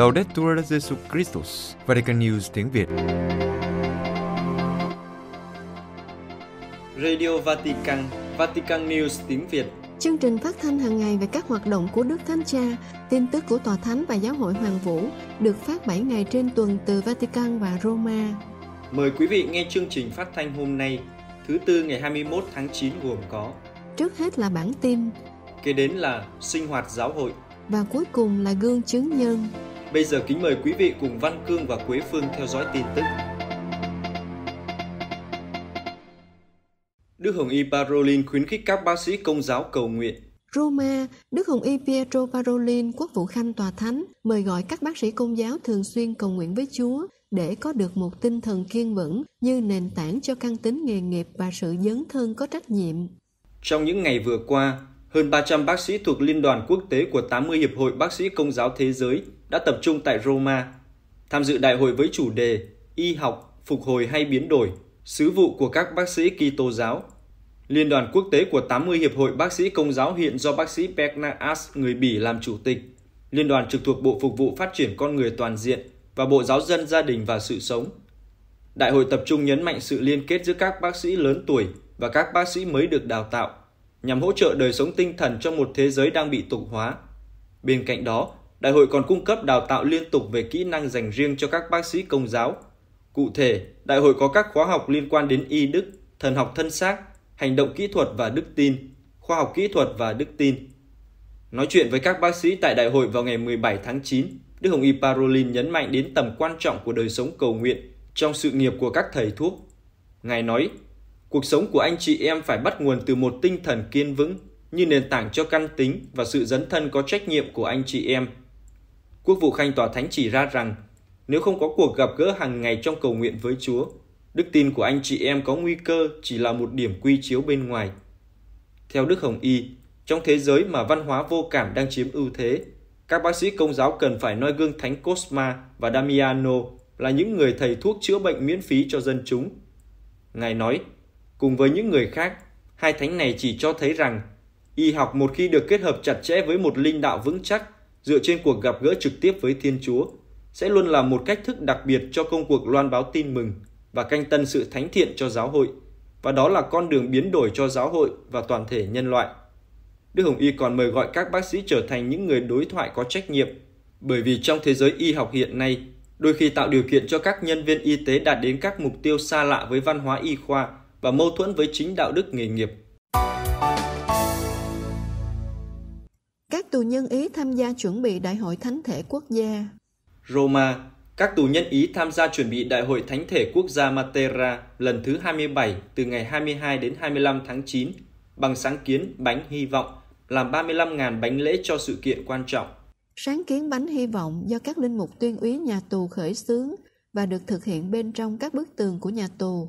Laudetur Jesu Christus, Vatican News tiếng Việt. Radio Vatican, Vatican News tiếng Việt. Chương trình phát thanh hàng ngày về các hoạt động của Đức Thánh Cha, tin tức của Tòa Thánh và Giáo hội Hoàng Vũ được phát 7 ngày trên tuần từ Vatican và Roma. Mời quý vị nghe chương trình phát thanh hôm nay, thứ tư ngày 21 tháng 9 gồm có Trước hết là bản tin, kế đến là sinh hoạt giáo hội và cuối cùng là gương chứng nhân. Bây giờ kính mời quý vị cùng Văn Cương và Quế Phương theo dõi tin tức. Đức Hồng Y Parolin khuyến khích các bác sĩ công giáo cầu nguyện. Roma, Đức Hồng Y Pietro Parolin, quốc vụ khanh tòa thánh, mời gọi các bác sĩ công giáo thường xuyên cầu nguyện với Chúa để có được một tinh thần kiên vững như nền tảng cho căn tính nghề nghiệp và sự dấn thân có trách nhiệm. Trong những ngày vừa qua, hơn 300 bác sĩ thuộc Liên đoàn Quốc tế của 80 Hiệp hội Bác sĩ Công giáo Thế giới đã tập trung tại Roma, tham dự đại hội với chủ đề Y học, phục hồi hay biến đổi, sứ vụ của các bác sĩ Kitô giáo. Liên đoàn Quốc tế của 80 Hiệp hội Bác sĩ Công giáo hiện do bác sĩ Berna As, người Bỉ làm chủ tịch. Liên đoàn trực thuộc Bộ Phục vụ Phát triển Con Người Toàn diện và Bộ Giáo dân Gia đình và Sự Sống. Đại hội tập trung nhấn mạnh sự liên kết giữa các bác sĩ lớn tuổi và các bác sĩ mới được đào tạo nhằm hỗ trợ đời sống tinh thần cho một thế giới đang bị tục hóa. Bên cạnh đó, đại hội còn cung cấp đào tạo liên tục về kỹ năng dành riêng cho các bác sĩ công giáo. Cụ thể, đại hội có các khóa học liên quan đến y đức, thần học thân xác, hành động kỹ thuật và đức tin, khoa học kỹ thuật và đức tin. Nói chuyện với các bác sĩ tại đại hội vào ngày 17 tháng 9, Đức Hồng Y Parolin nhấn mạnh đến tầm quan trọng của đời sống cầu nguyện trong sự nghiệp của các thầy thuốc. Ngài nói, Cuộc sống của anh chị em phải bắt nguồn từ một tinh thần kiên vững, như nền tảng cho căn tính và sự dấn thân có trách nhiệm của anh chị em. Quốc vụ Khanh Tòa Thánh chỉ ra rằng, nếu không có cuộc gặp gỡ hàng ngày trong cầu nguyện với Chúa, đức tin của anh chị em có nguy cơ chỉ là một điểm quy chiếu bên ngoài. Theo Đức Hồng Y, trong thế giới mà văn hóa vô cảm đang chiếm ưu thế, các bác sĩ công giáo cần phải noi gương Thánh Cosma và Damiano là những người thầy thuốc chữa bệnh miễn phí cho dân chúng. Ngài nói, cùng với những người khác, hai thánh này chỉ cho thấy rằng y học một khi được kết hợp chặt chẽ với một linh đạo vững chắc dựa trên cuộc gặp gỡ trực tiếp với Thiên Chúa sẽ luôn là một cách thức đặc biệt cho công cuộc loan báo tin mừng và canh tân sự thánh thiện cho giáo hội và đó là con đường biến đổi cho giáo hội và toàn thể nhân loại. Đức Hồng Y còn mời gọi các bác sĩ trở thành những người đối thoại có trách nhiệm bởi vì trong thế giới y học hiện nay đôi khi tạo điều kiện cho các nhân viên y tế đạt đến các mục tiêu xa lạ với văn hóa y khoa và mâu thuẫn với chính đạo đức nghề nghiệp. Các tù nhân Ý tham gia chuẩn bị Đại hội Thánh thể quốc gia. Roma, các tù nhân Ý tham gia chuẩn bị Đại hội Thánh thể quốc gia Matera lần thứ 27 từ ngày 22 đến 25 tháng 9 bằng sáng kiến Bánh Hy vọng làm 35.000 bánh lễ cho sự kiện quan trọng. Sáng kiến Bánh Hy vọng do các linh mục tuyên úy nhà tù khởi xướng và được thực hiện bên trong các bức tường của nhà tù.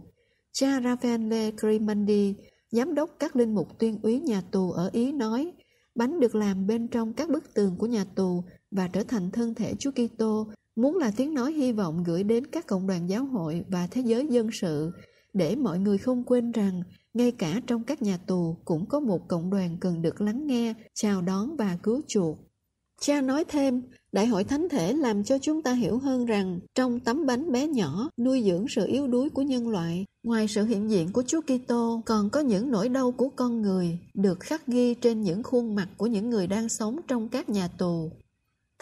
Cha Ravele Grimandi, giám đốc các linh mục tuyên úy nhà tù ở Ý nói, bánh được làm bên trong các bức tường của nhà tù và trở thành thân thể Chúa Kitô, muốn là tiếng nói hy vọng gửi đến các cộng đoàn giáo hội và thế giới dân sự, để mọi người không quên rằng ngay cả trong các nhà tù cũng có một cộng đoàn cần được lắng nghe, chào đón và cứu chuộc. Cha nói thêm, Đại hội Thánh Thể làm cho chúng ta hiểu hơn rằng trong tấm bánh bé nhỏ nuôi dưỡng sự yếu đuối của nhân loại, ngoài sự hiện diện của Chúa Kitô còn có những nỗi đau của con người được khắc ghi trên những khuôn mặt của những người đang sống trong các nhà tù.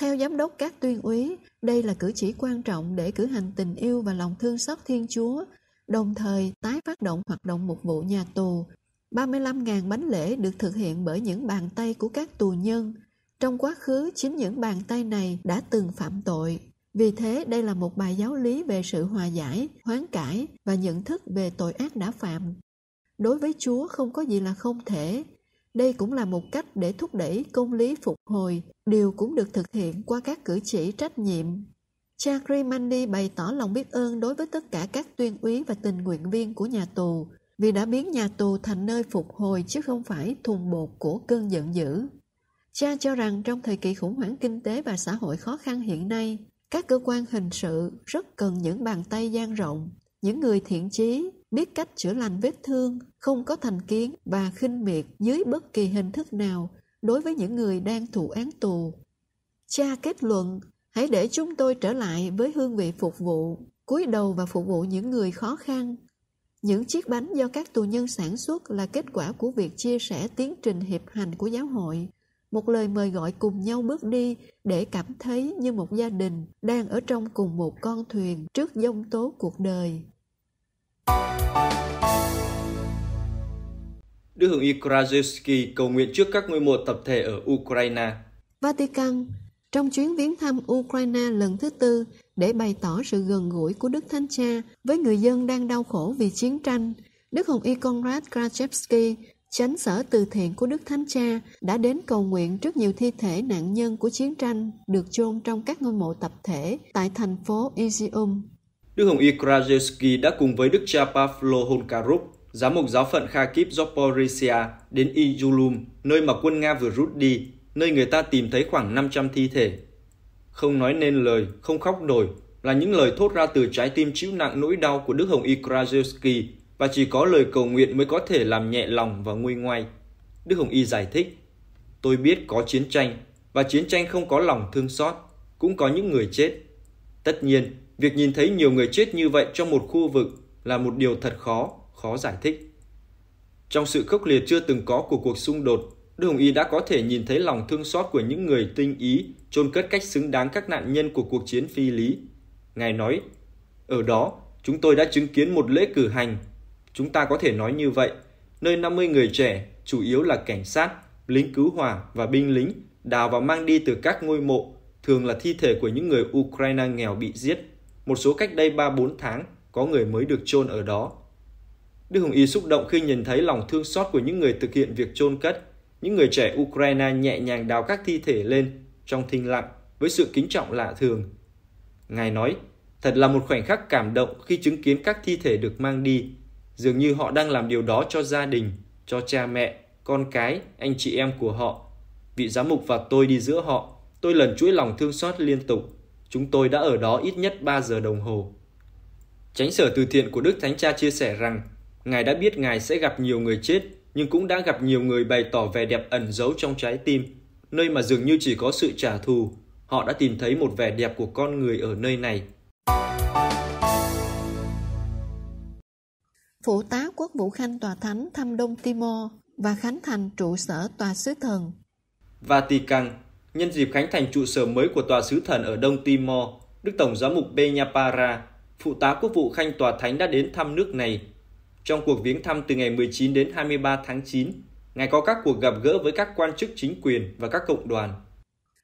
Theo giám đốc các tuyên úy, đây là cử chỉ quan trọng để cử hành tình yêu và lòng thương xót Thiên Chúa, đồng thời tái phát động hoạt động mục vụ nhà tù. 35.000 bánh lễ được thực hiện bởi những bàn tay của các tù nhân – trong quá khứ, chính những bàn tay này đã từng phạm tội. Vì thế, đây là một bài giáo lý về sự hòa giải, hoán cải và nhận thức về tội ác đã phạm. Đối với Chúa không có gì là không thể. Đây cũng là một cách để thúc đẩy công lý phục hồi, điều cũng được thực hiện qua các cử chỉ trách nhiệm. Chakrimani bày tỏ lòng biết ơn đối với tất cả các tuyên úy và tình nguyện viên của nhà tù vì đã biến nhà tù thành nơi phục hồi chứ không phải thùng bột của cơn giận dữ. Cha cho rằng trong thời kỳ khủng hoảng kinh tế và xã hội khó khăn hiện nay, các cơ quan hình sự rất cần những bàn tay gian rộng, những người thiện chí, biết cách chữa lành vết thương, không có thành kiến và khinh miệt dưới bất kỳ hình thức nào đối với những người đang thụ án tù. Cha kết luận, hãy để chúng tôi trở lại với hương vị phục vụ, cúi đầu và phục vụ những người khó khăn. Những chiếc bánh do các tù nhân sản xuất là kết quả của việc chia sẻ tiến trình hiệp hành của giáo hội một lời mời gọi cùng nhau bước đi để cảm thấy như một gia đình đang ở trong cùng một con thuyền trước giông tố cuộc đời. Đức Hồng Y Krajewski cầu nguyện trước các ngôi mộ tập thể ở Ukraine. Vatican trong chuyến viếng thăm Ukraine lần thứ tư để bày tỏ sự gần gũi của Đức Thánh Cha với người dân đang đau khổ vì chiến tranh, Đức Hồng Y Konrad Krajewski Chánh sở từ thiện của Đức Thánh Cha đã đến cầu nguyện trước nhiều thi thể nạn nhân của chiến tranh được chôn trong các ngôi mộ tập thể tại thành phố Izium. Đức Hồng Y Krajewski đã cùng với Đức cha Pavlo Honkarup, giám mục giáo phận Kharkiv Zaporizhia đến Izulum, nơi mà quân Nga vừa rút đi, nơi người ta tìm thấy khoảng 500 thi thể. Không nói nên lời, không khóc nổi, là những lời thốt ra từ trái tim chịu nặng nỗi đau của Đức Hồng Y Krajewski và chỉ có lời cầu nguyện mới có thể làm nhẹ lòng và nguôi ngoai. Đức Hồng Y giải thích, tôi biết có chiến tranh và chiến tranh không có lòng thương xót, cũng có những người chết. Tất nhiên, việc nhìn thấy nhiều người chết như vậy trong một khu vực là một điều thật khó, khó giải thích. Trong sự khốc liệt chưa từng có của cuộc xung đột, Đức Hồng Y đã có thể nhìn thấy lòng thương xót của những người tinh ý chôn cất cách xứng đáng các nạn nhân của cuộc chiến phi lý. Ngài nói, ở đó, chúng tôi đã chứng kiến một lễ cử hành Chúng ta có thể nói như vậy, nơi 50 người trẻ chủ yếu là cảnh sát, lính cứu hỏa và binh lính đào và mang đi từ các ngôi mộ, thường là thi thể của những người Ukraine nghèo bị giết. Một số cách đây 3-4 tháng, có người mới được chôn ở đó. Đức Hồng Y xúc động khi nhìn thấy lòng thương xót của những người thực hiện việc chôn cất. Những người trẻ Ukraine nhẹ nhàng đào các thi thể lên trong thinh lặng với sự kính trọng lạ thường. Ngài nói, thật là một khoảnh khắc cảm động khi chứng kiến các thi thể được mang đi dường như họ đang làm điều đó cho gia đình cho cha mẹ con cái anh chị em của họ vị giám mục và tôi đi giữa họ tôi lần chuỗi lòng thương xót liên tục chúng tôi đã ở đó ít nhất 3 giờ đồng hồ Chánh sở từ thiện của Đức Thánh Cha chia sẻ rằng, Ngài đã biết Ngài sẽ gặp nhiều người chết, nhưng cũng đã gặp nhiều người bày tỏ vẻ đẹp ẩn giấu trong trái tim, nơi mà dường như chỉ có sự trả thù. Họ đã tìm thấy một vẻ đẹp của con người ở nơi này. Phụ tá quốc vụ khanh tòa thánh thăm Đông Timor và khánh thành trụ sở tòa sứ thần. Vatican, nhân dịp khánh thành trụ sở mới của tòa sứ thần ở Đông Timor, Đức Tổng giám mục Benyapara, phụ tá quốc vụ khanh tòa thánh đã đến thăm nước này. Trong cuộc viếng thăm từ ngày 19 đến 23 tháng 9, Ngài có các cuộc gặp gỡ với các quan chức chính quyền và các cộng đoàn.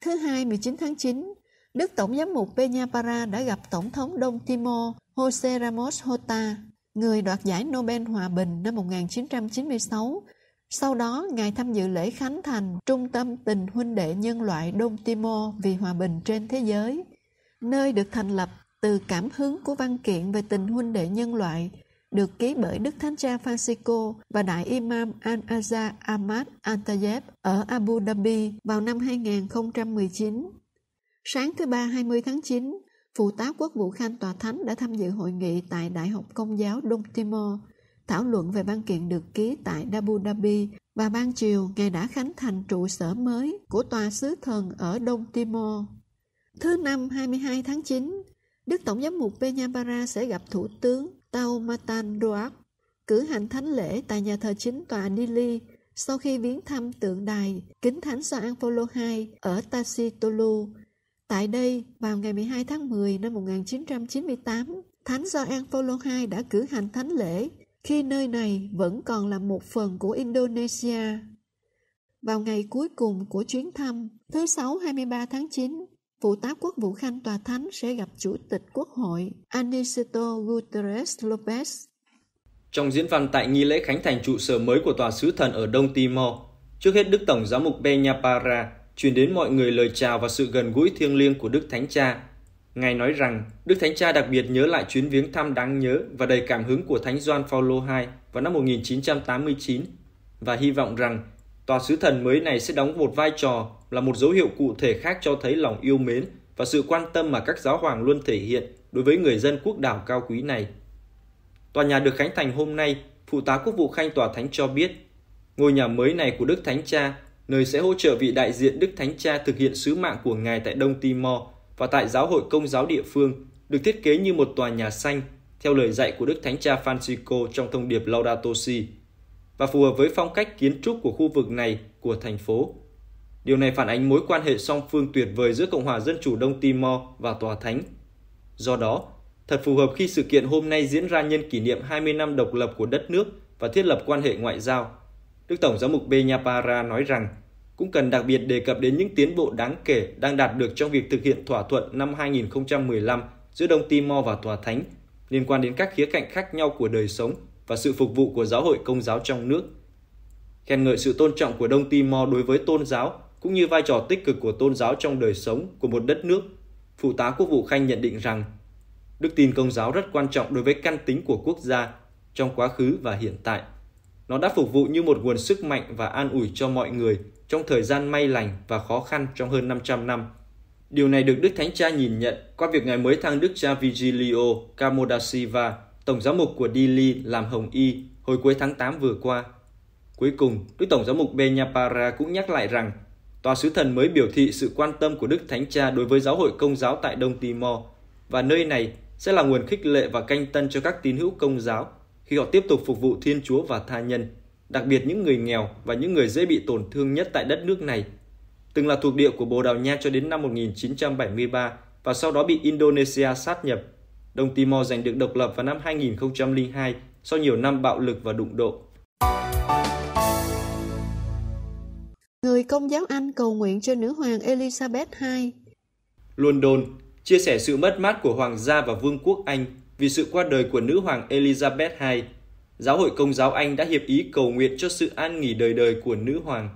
Thứ hai 19 tháng 9, Đức Tổng giám mục Benyapara đã gặp Tổng thống Đông Timor Jose Ramos Horta người đoạt giải Nobel Hòa Bình năm 1996. Sau đó, Ngài tham dự lễ khánh thành Trung tâm Tình Huynh đệ Nhân loại Đông Timor vì Hòa bình trên thế giới, nơi được thành lập từ cảm hứng của văn kiện về tình huynh đệ nhân loại được ký bởi Đức Thánh Cha Francisco và Đại Imam Al-Azhar Ahmad Antayeb ở Abu Dhabi vào năm 2019. Sáng thứ Ba 20 tháng 9, Phụ tá quốc vụ Khanh Tòa Thánh đã tham dự hội nghị tại Đại học Công giáo Đông Timor, thảo luận về văn kiện được ký tại Abu Dhabi và ban chiều ngày đã khánh thành trụ sở mới của tòa sứ thần ở Đông Timor. Thứ năm 22 tháng 9, Đức Tổng giám mục Peñapara sẽ gặp Thủ tướng Taumatan Duat cử hành thánh lễ tại nhà thờ chính tòa Dili sau khi viếng thăm tượng đài kính thánh Gioan Phaolô II ở Tasitolu Tại đây, vào ngày 12 tháng 10 năm 1998, Thánh Gioan Phaolô II đã cử hành thánh lễ khi nơi này vẫn còn là một phần của Indonesia. Vào ngày cuối cùng của chuyến thăm, thứ Sáu 23 tháng 9, Phụ tá Quốc vụ Khanh Tòa Thánh sẽ gặp Chủ tịch Quốc hội Aniceto Guterres Lopez. Trong diễn văn tại nghi lễ khánh thành trụ sở mới của Tòa sứ thần ở Đông Timor, trước hết Đức Tổng giám mục Peña Parra truyền đến mọi người lời chào và sự gần gũi thiêng liêng của Đức Thánh Cha. Ngài nói rằng, Đức Thánh Cha đặc biệt nhớ lại chuyến viếng thăm đáng nhớ và đầy cảm hứng của Thánh Gioan Phaolô II vào năm 1989 và hy vọng rằng tòa sứ thần mới này sẽ đóng một vai trò là một dấu hiệu cụ thể khác cho thấy lòng yêu mến và sự quan tâm mà các giáo hoàng luôn thể hiện đối với người dân quốc đảo cao quý này. Tòa nhà được khánh thành hôm nay, Phụ tá Quốc vụ Khanh Tòa Thánh cho biết, ngôi nhà mới này của Đức Thánh Cha nơi sẽ hỗ trợ vị đại diện Đức Thánh Cha thực hiện sứ mạng của Ngài tại Đông Timor và tại giáo hội công giáo địa phương, được thiết kế như một tòa nhà xanh, theo lời dạy của Đức Thánh Cha Francisco trong thông điệp Laudato Si, và phù hợp với phong cách kiến trúc của khu vực này của thành phố. Điều này phản ánh mối quan hệ song phương tuyệt vời giữa Cộng hòa Dân chủ Đông Timor và Tòa Thánh. Do đó, thật phù hợp khi sự kiện hôm nay diễn ra nhân kỷ niệm 20 năm độc lập của đất nước và thiết lập quan hệ ngoại giao Đức Tổng giám mục Benyapara nói rằng cũng cần đặc biệt đề cập đến những tiến bộ đáng kể đang đạt được trong việc thực hiện thỏa thuận năm 2015 giữa Đông Timor và Tòa Thánh liên quan đến các khía cạnh khác nhau của đời sống và sự phục vụ của giáo hội công giáo trong nước. Khen ngợi sự tôn trọng của Đông Timor đối với tôn giáo cũng như vai trò tích cực của tôn giáo trong đời sống của một đất nước, Phụ tá Quốc vụ Khanh nhận định rằng đức tin công giáo rất quan trọng đối với căn tính của quốc gia trong quá khứ và hiện tại. Nó đã phục vụ như một nguồn sức mạnh và an ủi cho mọi người trong thời gian may lành và khó khăn trong hơn 500 năm. Điều này được Đức Thánh Cha nhìn nhận qua việc Ngài mới thăng Đức Cha Vigilio Camodasiva, Tổng giám mục của Dili làm Hồng Y hồi cuối tháng 8 vừa qua. Cuối cùng, Đức Tổng giám mục Benyapara cũng nhắc lại rằng Tòa sứ thần mới biểu thị sự quan tâm của Đức Thánh Cha đối với giáo hội công giáo tại Đông Timor và nơi này sẽ là nguồn khích lệ và canh tân cho các tín hữu công giáo khi họ tiếp tục phục vụ Thiên Chúa và tha nhân, đặc biệt những người nghèo và những người dễ bị tổn thương nhất tại đất nước này, từng là thuộc địa của Bồ Đào Nha cho đến năm 1973 và sau đó bị Indonesia sát nhập. Đông Timor giành được độc lập vào năm 2002 sau nhiều năm bạo lực và đụng độ. Người công giáo Anh cầu nguyện cho nữ hoàng Elizabeth II London chia sẻ sự mất mát của hoàng gia và vương quốc Anh vì sự qua đời của nữ hoàng Elizabeth II, Giáo hội Công giáo Anh đã hiệp ý cầu nguyện cho sự an nghỉ đời đời của nữ hoàng.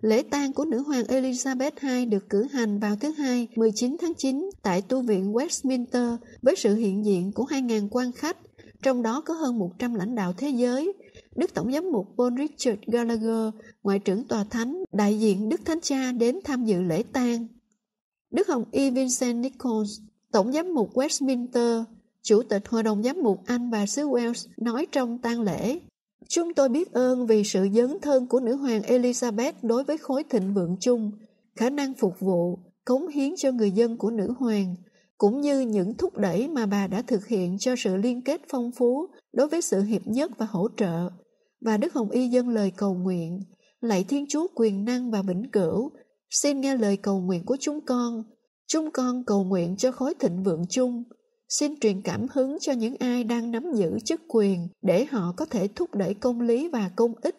Lễ tang của nữ hoàng Elizabeth II được cử hành vào thứ Hai 19 tháng 9 tại tu viện Westminster với sự hiện diện của 2.000 quan khách, trong đó có hơn 100 lãnh đạo thế giới. Đức Tổng giám mục Paul Richard Gallagher, Ngoại trưởng Tòa Thánh, đại diện Đức Thánh Cha đến tham dự lễ tang. Đức Hồng Y Vincent Nichols, Tổng giám mục Westminster, Chủ tịch Hội đồng Giám mục Anh và xứ Wales nói trong tang lễ. Chúng tôi biết ơn vì sự dấn thân của nữ hoàng Elizabeth đối với khối thịnh vượng chung, khả năng phục vụ, cống hiến cho người dân của nữ hoàng, cũng như những thúc đẩy mà bà đã thực hiện cho sự liên kết phong phú đối với sự hiệp nhất và hỗ trợ. Và Đức Hồng Y dân lời cầu nguyện, lạy Thiên Chúa quyền năng và vĩnh cửu, xin nghe lời cầu nguyện của chúng con. Chúng con cầu nguyện cho khối thịnh vượng chung, xin truyền cảm hứng cho những ai đang nắm giữ chức quyền để họ có thể thúc đẩy công lý và công ích.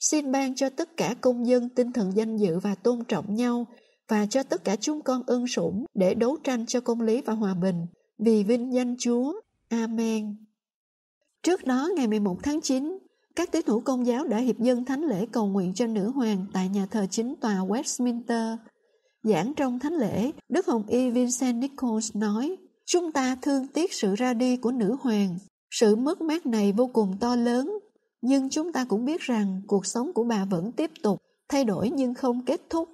Xin ban cho tất cả công dân tinh thần danh dự và tôn trọng nhau và cho tất cả chúng con ân sủng để đấu tranh cho công lý và hòa bình vì vinh danh Chúa. Amen. Trước đó ngày 11 tháng 9, các tín hữu công giáo đã hiệp dân thánh lễ cầu nguyện cho nữ hoàng tại nhà thờ chính tòa Westminster. Giảng trong thánh lễ, Đức Hồng Y Vincent Nichols nói, Chúng ta thương tiếc sự ra đi của nữ hoàng. Sự mất mát này vô cùng to lớn, nhưng chúng ta cũng biết rằng cuộc sống của bà vẫn tiếp tục, thay đổi nhưng không kết thúc.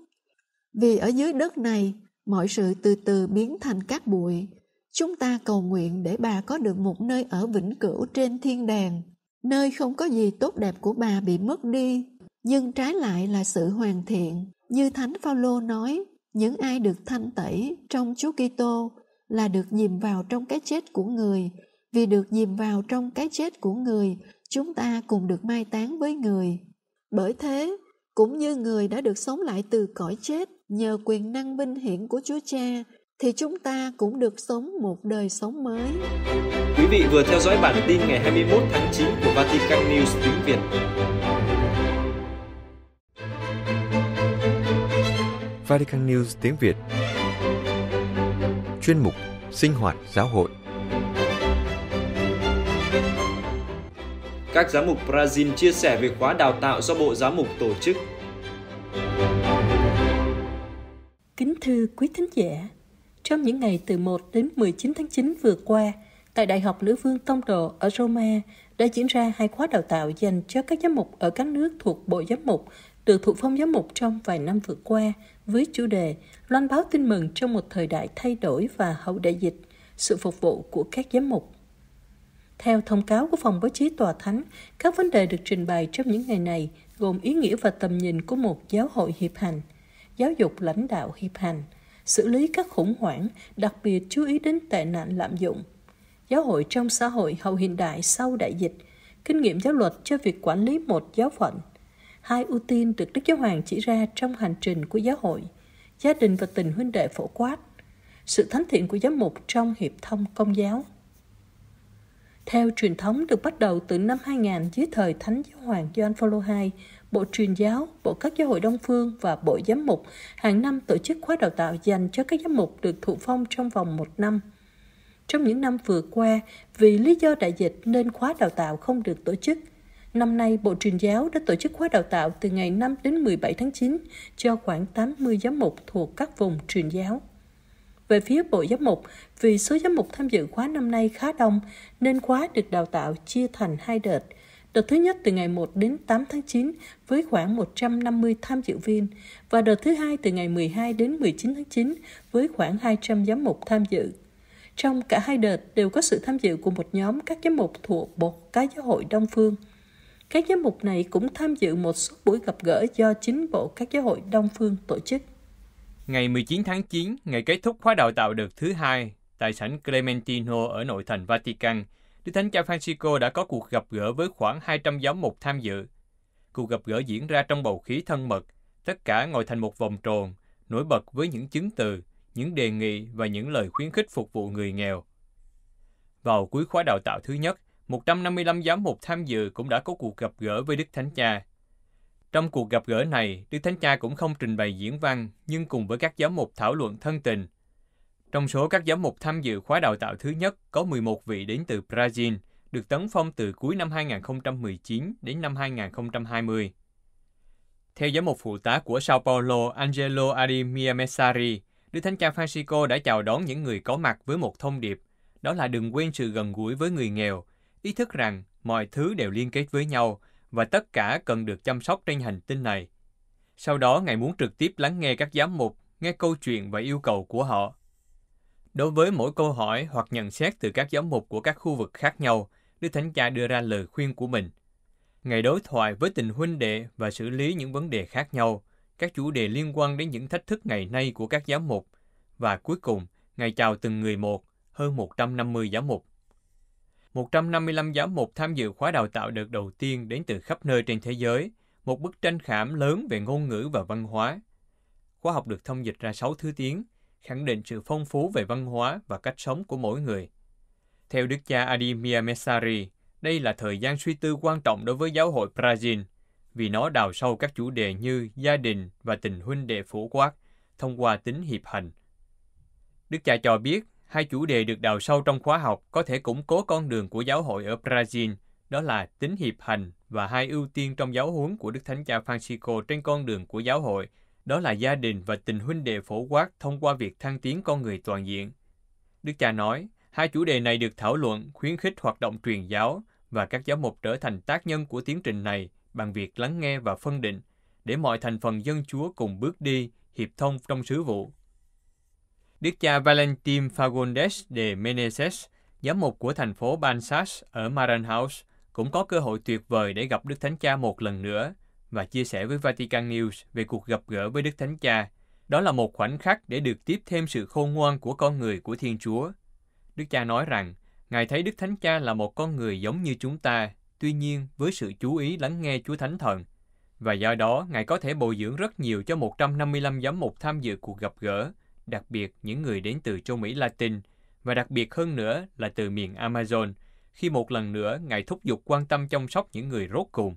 Vì ở dưới đất này, mọi sự từ từ biến thành cát bụi. Chúng ta cầu nguyện để bà có được một nơi ở vĩnh cửu trên thiên đàng, nơi không có gì tốt đẹp của bà bị mất đi, nhưng trái lại là sự hoàn thiện. Như Thánh Phaolô nói, những ai được thanh tẩy trong Chúa Kitô là được dìm vào trong cái chết của người vì được dìm vào trong cái chết của người chúng ta cùng được mai táng với người bởi thế cũng như người đã được sống lại từ cõi chết nhờ quyền năng vinh hiển của chúa cha thì chúng ta cũng được sống một đời sống mới. Quý vị vừa theo dõi bản tin ngày 21 tháng 9 của Vatican News tiếng Việt. Vatican News tiếng Việt chuyên mục Sinh hoạt giáo hội. Các giám mục Brazil chia sẻ về khóa đào tạo do Bộ Giám mục tổ chức. Kính thưa quý thính giả, trong những ngày từ 1 đến 19 tháng 9 vừa qua, tại Đại học Lữ Vương Tông Độ ở Roma đã diễn ra hai khóa đào tạo dành cho các giám mục ở các nước thuộc Bộ Giám mục được thuộc phong giám mục trong vài năm vừa qua với chủ đề loan báo tin mừng trong một thời đại thay đổi và hậu đại dịch, sự phục vụ của các giám mục. Theo thông cáo của phòng báo chí tòa thánh, các vấn đề được trình bày trong những ngày này gồm ý nghĩa và tầm nhìn của một giáo hội hiệp hành, giáo dục lãnh đạo hiệp hành, xử lý các khủng hoảng, đặc biệt chú ý đến tệ nạn lạm dụng, giáo hội trong xã hội hậu hiện đại sau đại dịch, kinh nghiệm giáo luật cho việc quản lý một giáo phận – hai ưu tiên được Đức Giáo Hoàng chỉ ra trong hành trình của giáo hội, gia đình và tình huynh đệ phổ quát, sự thánh thiện của giám mục trong hiệp thông công giáo. Theo truyền thống được bắt đầu từ năm 2000 dưới thời Thánh Giáo Hoàng Gioan Phaolô II, Bộ Truyền giáo, Bộ các giáo hội Đông phương và Bộ Giám mục hàng năm tổ chức khóa đào tạo dành cho các giám mục được thụ phong trong vòng một năm. Trong những năm vừa qua, vì lý do đại dịch nên khóa đào tạo không được tổ chức – Năm nay, Bộ Truyền giáo đã tổ chức khóa đào tạo từ ngày 5 đến 17 tháng 9 cho khoảng 80 giám mục thuộc các vùng truyền giáo. Về phía Bộ Giám mục, vì số giám mục tham dự khóa năm nay khá đông, nên khóa được đào tạo chia thành hai đợt. Đợt thứ nhất từ ngày 1 đến 8 tháng 9 với khoảng 150 tham dự viên và đợt thứ hai từ ngày 12 đến 19 tháng 9 với khoảng 200 giám mục tham dự. Trong cả hai đợt đều có sự tham dự của một nhóm các giám mục thuộc Bộ Cá giáo hội Đông Phương – các giám mục này cũng tham dự một số buổi gặp gỡ do chính bộ các giáo hội Đông Phương tổ chức. Ngày 19 tháng 9, ngày kết thúc khóa đào tạo đợt thứ hai tại sảnh Clementino ở nội thành Vatican, Đức Thánh Cha Francisco đã có cuộc gặp gỡ với khoảng 200 giám mục tham dự. Cuộc gặp gỡ diễn ra trong bầu khí thân mật, tất cả ngồi thành một vòng tròn, nổi bật với những chứng từ, những đề nghị và những lời khuyến khích phục vụ người nghèo. Vào cuối khóa đào tạo thứ nhất, 155 giám mục tham dự cũng đã có cuộc gặp gỡ với Đức Thánh Cha. Trong cuộc gặp gỡ này, Đức Thánh Cha cũng không trình bày diễn văn, nhưng cùng với các giám mục thảo luận thân tình. Trong số các giám mục tham dự khóa đào tạo thứ nhất, có 11 vị đến từ Brazil, được tấn phong từ cuối năm 2019 đến năm 2020. Theo giám mục phụ tá của Sao Paulo Angelo Arimia Messari, Đức Thánh Cha Francisco đã chào đón những người có mặt với một thông điệp, đó là đừng quên sự gần gũi với người nghèo, ý thức rằng mọi thứ đều liên kết với nhau và tất cả cần được chăm sóc trên hành tinh này. Sau đó, Ngài muốn trực tiếp lắng nghe các giám mục, nghe câu chuyện và yêu cầu của họ. Đối với mỗi câu hỏi hoặc nhận xét từ các giám mục của các khu vực khác nhau, Đức Thánh Cha đưa ra lời khuyên của mình. Ngài đối thoại với tình huynh đệ và xử lý những vấn đề khác nhau, các chủ đề liên quan đến những thách thức ngày nay của các giám mục. Và cuối cùng, Ngài chào từng người một, hơn 150 giám mục. 155 giám mục tham dự khóa đào tạo đợt đầu tiên đến từ khắp nơi trên thế giới, một bức tranh khảm lớn về ngôn ngữ và văn hóa. Khóa học được thông dịch ra 6 thứ tiếng, khẳng định sự phong phú về văn hóa và cách sống của mỗi người. Theo đức cha Adimia Messari, đây là thời gian suy tư quan trọng đối với giáo hội Brazil, vì nó đào sâu các chủ đề như gia đình và tình huynh đệ phổ quát thông qua tính hiệp hành. Đức cha cho biết Hai chủ đề được đào sâu trong khóa học có thể củng cố con đường của giáo hội ở Brazil, đó là tính hiệp hành và hai ưu tiên trong giáo huấn của Đức Thánh Cha Francisco trên con đường của giáo hội, đó là gia đình và tình huynh đệ phổ quát thông qua việc thăng tiến con người toàn diện. Đức cha nói, hai chủ đề này được thảo luận, khuyến khích hoạt động truyền giáo và các giáo mục trở thành tác nhân của tiến trình này bằng việc lắng nghe và phân định để mọi thành phần dân chúa cùng bước đi hiệp thông trong sứ vụ. Đức cha Valentin Fagundes de Meneses, giám mục của thành phố Bansas ở Maranhaus, cũng có cơ hội tuyệt vời để gặp Đức Thánh Cha một lần nữa và chia sẻ với Vatican News về cuộc gặp gỡ với Đức Thánh Cha. Đó là một khoảnh khắc để được tiếp thêm sự khôn ngoan của con người của Thiên Chúa. Đức Cha nói rằng, Ngài thấy Đức Thánh Cha là một con người giống như chúng ta, tuy nhiên với sự chú ý lắng nghe Chúa Thánh Thần. Và do đó, Ngài có thể bồi dưỡng rất nhiều cho 155 giám mục tham dự cuộc gặp gỡ đặc biệt những người đến từ châu Mỹ Latin và đặc biệt hơn nữa là từ miền Amazon, khi một lần nữa Ngài thúc giục quan tâm chăm sóc những người rốt cùng.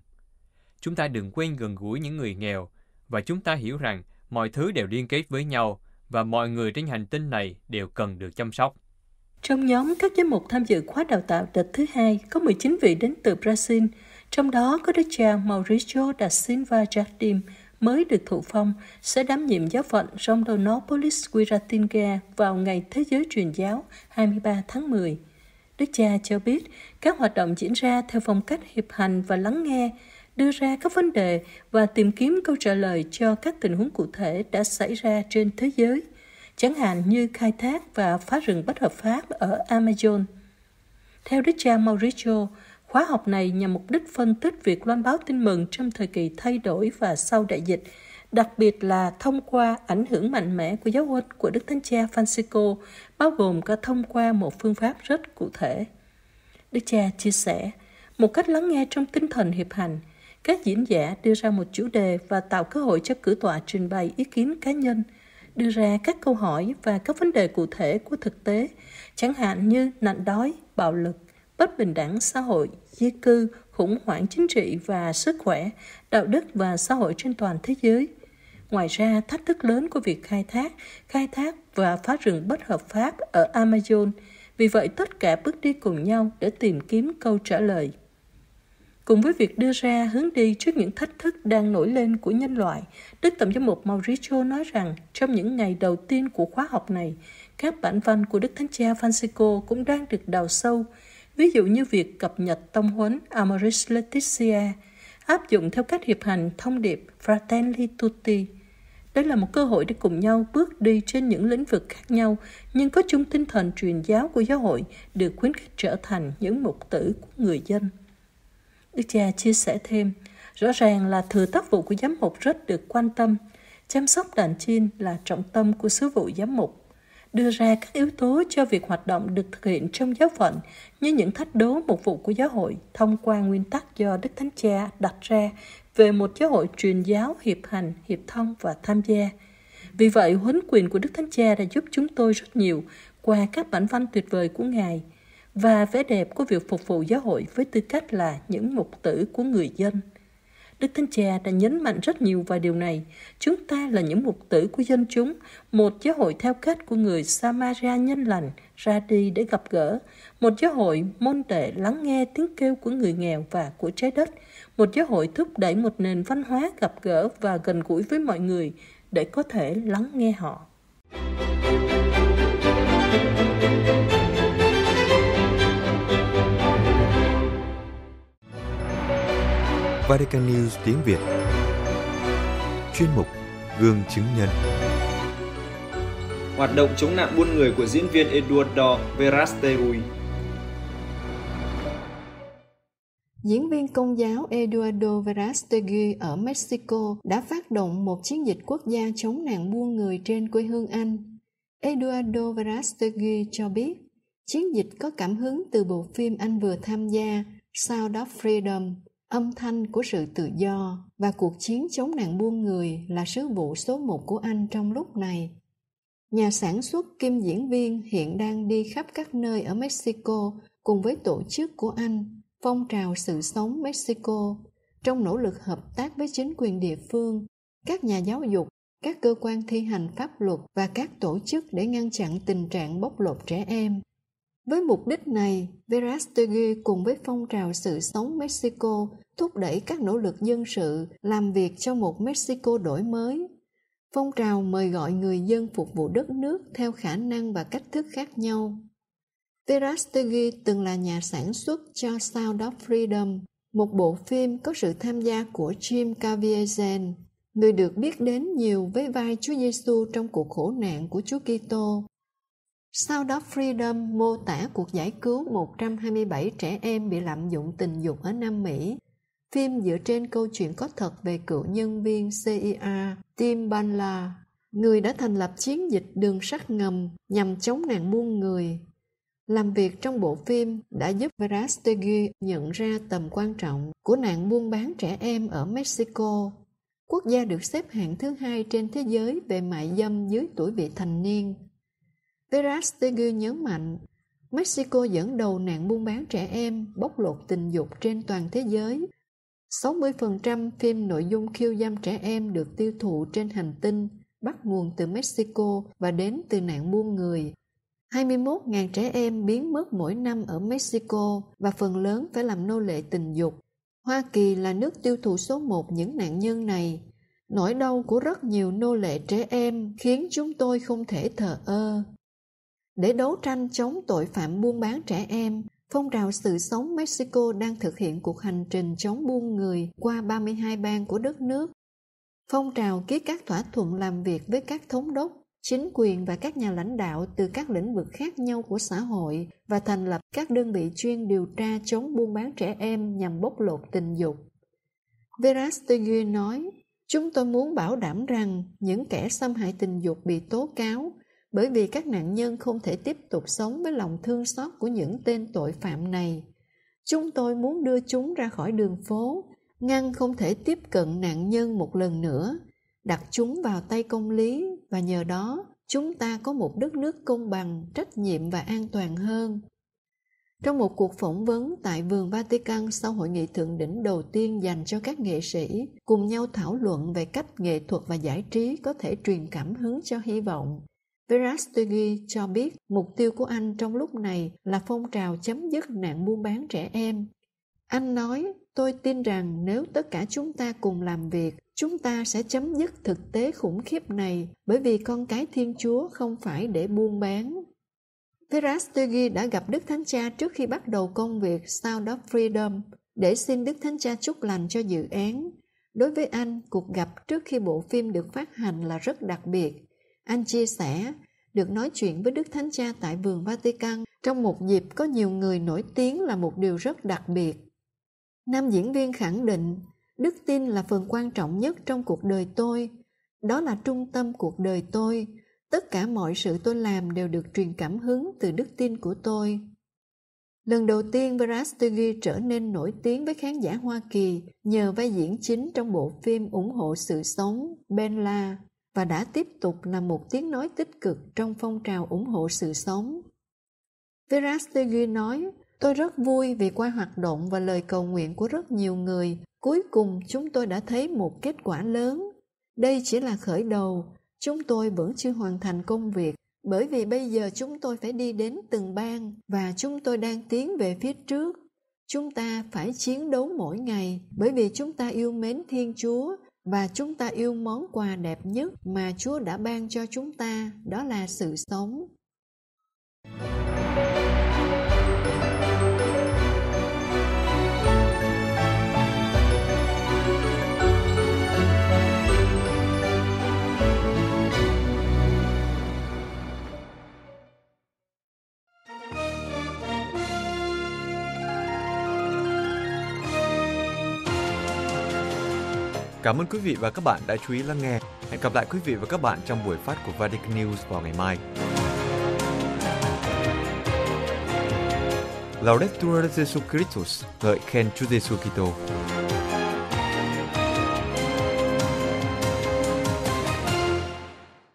Chúng ta đừng quên gần gũi những người nghèo và chúng ta hiểu rằng mọi thứ đều liên kết với nhau và mọi người trên hành tinh này đều cần được chăm sóc. Trong nhóm các giám mục tham dự khóa đào tạo đợt thứ hai có 19 vị đến từ Brazil, trong đó có đức cha Mauricio da Silva Jardim, mới được thụ phong sẽ đảm nhiệm giáo phận Rondonópolis Guiratinga vào ngày Thế giới truyền giáo 23 tháng 10. Đức cha cho biết các hoạt động diễn ra theo phong cách hiệp hành và lắng nghe, đưa ra các vấn đề và tìm kiếm câu trả lời cho các tình huống cụ thể đã xảy ra trên thế giới, chẳng hạn như khai thác và phá rừng bất hợp pháp ở Amazon. Theo Đức cha Mauricio, Khóa học này nhằm mục đích phân tích việc loan báo tin mừng trong thời kỳ thay đổi và sau đại dịch, đặc biệt là thông qua ảnh hưởng mạnh mẽ của giáo huấn của Đức Thánh Cha Francisco, bao gồm cả thông qua một phương pháp rất cụ thể. Đức cha chia sẻ, một cách lắng nghe trong tinh thần hiệp hành, các diễn giả đưa ra một chủ đề và tạo cơ hội cho cử tọa trình bày ý kiến cá nhân, đưa ra các câu hỏi và các vấn đề cụ thể của thực tế, chẳng hạn như nạn đói, bạo lực, bất bình đẳng xã hội, di cư, khủng hoảng chính trị và sức khỏe, đạo đức và xã hội trên toàn thế giới. Ngoài ra, thách thức lớn của việc khai thác, khai thác và phá rừng bất hợp pháp ở Amazon. Vì vậy, tất cả bước đi cùng nhau để tìm kiếm câu trả lời. Cùng với việc đưa ra hướng đi trước những thách thức đang nổi lên của nhân loại, Đức Tổng giám mục Mauricio nói rằng trong những ngày đầu tiên của khóa học này, các bản văn của Đức Thánh Cha Francisco cũng đang được đào sâu, ví dụ như việc cập nhật tông huấn Amoris Laetitia, áp dụng theo cách hiệp hành thông điệp Fratelli Tutti. Đây là một cơ hội để cùng nhau bước đi trên những lĩnh vực khác nhau, nhưng có chung tinh thần truyền giáo của giáo hội được khuyến khích trở thành những mục tử của người dân. Đức cha chia sẻ thêm, rõ ràng là thừa tác vụ của giám mục rất được quan tâm. Chăm sóc đàn chiên là trọng tâm của sứ vụ giám mục đưa ra các yếu tố cho việc hoạt động được thực hiện trong giáo phận như những thách đố mục vụ của giáo hội thông qua nguyên tắc do Đức Thánh Cha đặt ra về một giáo hội truyền giáo hiệp hành, hiệp thông và tham gia. Vì vậy, huấn quyền của Đức Thánh Cha đã giúp chúng tôi rất nhiều qua các bản văn tuyệt vời của Ngài và vẻ đẹp của việc phục vụ giáo hội với tư cách là những mục tử của người dân. Đức Thánh Cha đã nhấn mạnh rất nhiều vào điều này. Chúng ta là những mục tử của dân chúng, một giáo hội theo cách của người Samaria nhân lành, ra đi để gặp gỡ, một giáo hội môn đệ lắng nghe tiếng kêu của người nghèo và của trái đất, một giáo hội thúc đẩy một nền văn hóa gặp gỡ và gần gũi với mọi người để có thể lắng nghe họ. Thank you Vatican News tiếng Việt Chuyên mục Gương chứng nhân Hoạt động chống nạn buôn người của diễn viên Eduardo Verastui Diễn viên công giáo Eduardo Verastegui ở Mexico đã phát động một chiến dịch quốc gia chống nạn buôn người trên quê hương Anh. Eduardo Verastegui cho biết, chiến dịch có cảm hứng từ bộ phim anh vừa tham gia, sau đó Freedom, Âm thanh của sự tự do và cuộc chiến chống nạn buôn người là sứ vụ số một của anh trong lúc này. Nhà sản xuất kim diễn viên hiện đang đi khắp các nơi ở Mexico cùng với tổ chức của anh, phong trào sự sống Mexico, trong nỗ lực hợp tác với chính quyền địa phương, các nhà giáo dục, các cơ quan thi hành pháp luật và các tổ chức để ngăn chặn tình trạng bóc lột trẻ em. Với mục đích này, Verastegui cùng với phong trào sự sống Mexico thúc đẩy các nỗ lực dân sự làm việc cho một Mexico đổi mới. Phong trào mời gọi người dân phục vụ đất nước theo khả năng và cách thức khác nhau. Verastegui từng là nhà sản xuất cho Sound of Freedom, một bộ phim có sự tham gia của Jim Caviezel, người được biết đến nhiều với vai Chúa Giêsu trong cuộc khổ nạn của Chúa Kitô. Sau đó Freedom mô tả cuộc giải cứu 127 trẻ em bị lạm dụng tình dục ở Nam Mỹ Phim dựa trên câu chuyện có thật về cựu nhân viên CIA Tim Banla, người đã thành lập chiến dịch đường sắt ngầm nhằm chống nạn buôn người. Làm việc trong bộ phim đã giúp verastegui nhận ra tầm quan trọng của nạn buôn bán trẻ em ở Mexico, quốc gia được xếp hạng thứ hai trên thế giới về mại dâm dưới tuổi vị thành niên. verastegui nhấn mạnh Mexico dẫn đầu nạn buôn bán trẻ em bóc lột tình dục trên toàn thế giới 60% phim nội dung khiêu dâm trẻ em được tiêu thụ trên hành tinh bắt nguồn từ Mexico và đến từ nạn buôn người. 21.000 trẻ em biến mất mỗi năm ở Mexico và phần lớn phải làm nô lệ tình dục. Hoa Kỳ là nước tiêu thụ số một những nạn nhân này. Nỗi đau của rất nhiều nô lệ trẻ em khiến chúng tôi không thể thờ ơ. Để đấu tranh chống tội phạm buôn bán trẻ em, Phong trào sự sống Mexico đang thực hiện cuộc hành trình chống buôn người qua 32 bang của đất nước. Phong trào ký các thỏa thuận làm việc với các thống đốc, chính quyền và các nhà lãnh đạo từ các lĩnh vực khác nhau của xã hội và thành lập các đơn vị chuyên điều tra chống buôn bán trẻ em nhằm bóc lột tình dục. Verastegui nói, chúng tôi muốn bảo đảm rằng những kẻ xâm hại tình dục bị tố cáo bởi vì các nạn nhân không thể tiếp tục sống với lòng thương xót của những tên tội phạm này. Chúng tôi muốn đưa chúng ra khỏi đường phố, ngăn không thể tiếp cận nạn nhân một lần nữa, đặt chúng vào tay công lý và nhờ đó chúng ta có một đất nước công bằng, trách nhiệm và an toàn hơn. Trong một cuộc phỏng vấn tại Vườn Vatican sau hội nghị thượng đỉnh đầu tiên dành cho các nghệ sĩ, cùng nhau thảo luận về cách nghệ thuật và giải trí có thể truyền cảm hứng cho hy vọng, Verastegi cho biết mục tiêu của anh trong lúc này là phong trào chấm dứt nạn buôn bán trẻ em. Anh nói, tôi tin rằng nếu tất cả chúng ta cùng làm việc, chúng ta sẽ chấm dứt thực tế khủng khiếp này bởi vì con cái Thiên Chúa không phải để buôn bán. Verastegi đã gặp Đức Thánh Cha trước khi bắt đầu công việc Sound of Freedom để xin Đức Thánh Cha chúc lành cho dự án. Đối với anh, cuộc gặp trước khi bộ phim được phát hành là rất đặc biệt – anh chia sẻ, được nói chuyện với Đức Thánh Cha tại vườn Vatican trong một dịp có nhiều người nổi tiếng là một điều rất đặc biệt. Nam diễn viên khẳng định, đức tin là phần quan trọng nhất trong cuộc đời tôi, đó là trung tâm cuộc đời tôi, tất cả mọi sự tôi làm đều được truyền cảm hứng từ đức tin của tôi. Lần đầu tiên verastegui trở nên nổi tiếng với khán giả Hoa Kỳ nhờ vai diễn chính trong bộ phim ủng hộ sự sống Benla và đã tiếp tục là một tiếng nói tích cực trong phong trào ủng hộ sự sống. Verastegi nói, tôi rất vui vì qua hoạt động và lời cầu nguyện của rất nhiều người, cuối cùng chúng tôi đã thấy một kết quả lớn. Đây chỉ là khởi đầu, chúng tôi vẫn chưa hoàn thành công việc bởi vì bây giờ chúng tôi phải đi đến từng bang và chúng tôi đang tiến về phía trước. Chúng ta phải chiến đấu mỗi ngày bởi vì chúng ta yêu mến Thiên Chúa và chúng ta yêu món quà đẹp nhất mà chúa đã ban cho chúng ta đó là sự sống thank you Cảm ơn quý vị và các bạn đã chú ý lắng nghe. Hẹn gặp lại quý vị và các bạn trong buổi phát của Vatican News vào ngày mai. Laudetur Jesu Christus, ngợi khen Chúa Giêsu Kitô.